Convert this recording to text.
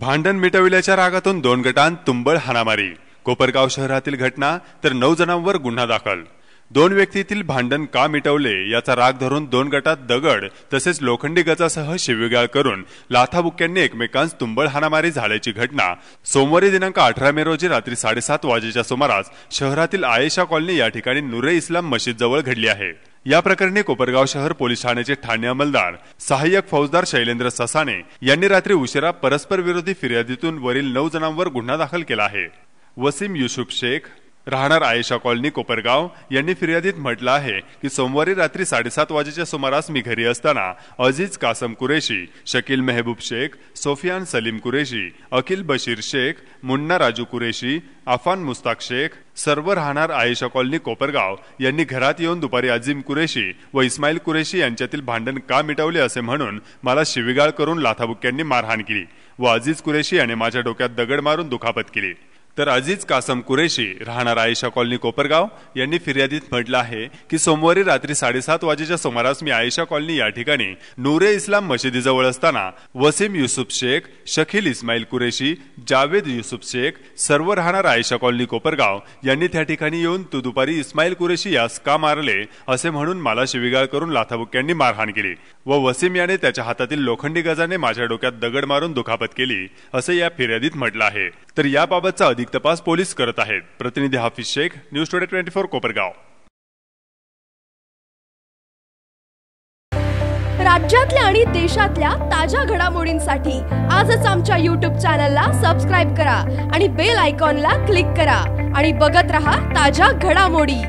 भांडण मिटविल्याच्या रागातून दोन गटांत तुंबळ हाणामारी कोपरगाव शहरातील घटना तर नऊ जणांवर गुन्हा दाखल दोन व्यक्तीतील भांडण का मिटवले याचा राग धरून दोन गटात दगड तसेच लोखंडी गजासह शिवीगाळ करून लाथाबुक्क्यांनी एकमेकांस तुंबळ हाणामारी झाल्याची घटना सोमवारी दिनांक अठरा मे रोजी रात्री साडेसात वाजेच्या सुमारास शहरातील आयेशा कॉलनी या ठिकाणी नुरे इस्लाम मशीद जवळ घडली आहे या प्रकरणी कोपरगाव शहर पोलीस ठाण्याचे ठाणे अंमलदार सहाय्यक फौजदार शैलेंद्र ससाने यांनी रात्री उशिरा परस्पर विरोधी फिर्यादीतून वरील नऊ जणांवर गुन्हा दाखल केला आहे वसीम युसुफ शेख राहणार आयशा कॉलनी कोपरगाव यांनी फिर्यादीत म्हटलं आहे की सोमवारी रात्री साडेसात वाजेच्या सुमारास मी घरी असताना अजीज कासम कुरेशी शकील मेहबूब शेख सोफियान सलीम कुरेशी अखिल बशीर शेख मुन्ना राजू कुरेशी आफान मुस्ताक शेख सर्व राहणार आयशा कॉलनी कोपरगाव यांनी घरात येऊन दुपारी अजिम कुरेशी व इस्माईल कुरेशी यांच्यातील भांडण का मिटवले असे म्हणून मला शिवीगाळ करून लाथाबुक्क्यांनी मारहाण केली व अजीज कुरेशी याने माझ्या डोक्यात दगड मारून दुखापत केली तर अजीज कासम कुरेशी राहणार आयशा कॉलनी कोपरगाव यांनी फिर्यादीत म्हटलं आहे की सोमवारी रात्री साडेसात वाजेच्या सुमारास मी आयशा कॉलनी या ठिकाणी नूरे इस्लाम मशिदीजवळ असताना वसीम युसुफ शेख शखील इस्माईल कुरेशी जावेद युसुफ शेख सर्व राहणार आयशा कॉलनी कोपरगाव यांनी त्या ठिकाणी येऊन तू दुपारी इस्माईल कुरेशी यास का मारले असे म्हणून मला शिविगाळ करून लाथाबुक्यांनी मारहाण केली व वसीम याने त्याच्या हातातील लोखंडी गजाने माझ्या डोक्यात दगड मारून दुखापत केली असे या फिर्यादीत म्हटलं आहे तर याबाबतचा अधिक अधिक तपास पोलीस करत आहेत प्रतिनिधी Hafiz Shaikh news today twenty four Kopargaon राज्यातल्या आणि देशातल्या ताज्या घडामोडींसाठी आजच आमच्या युट्यूब चॅनलला सबस्क्राईब करा आणि बेल आयकॉनला क्लिक करा आणि बघत रहा ताज्या घडामोडी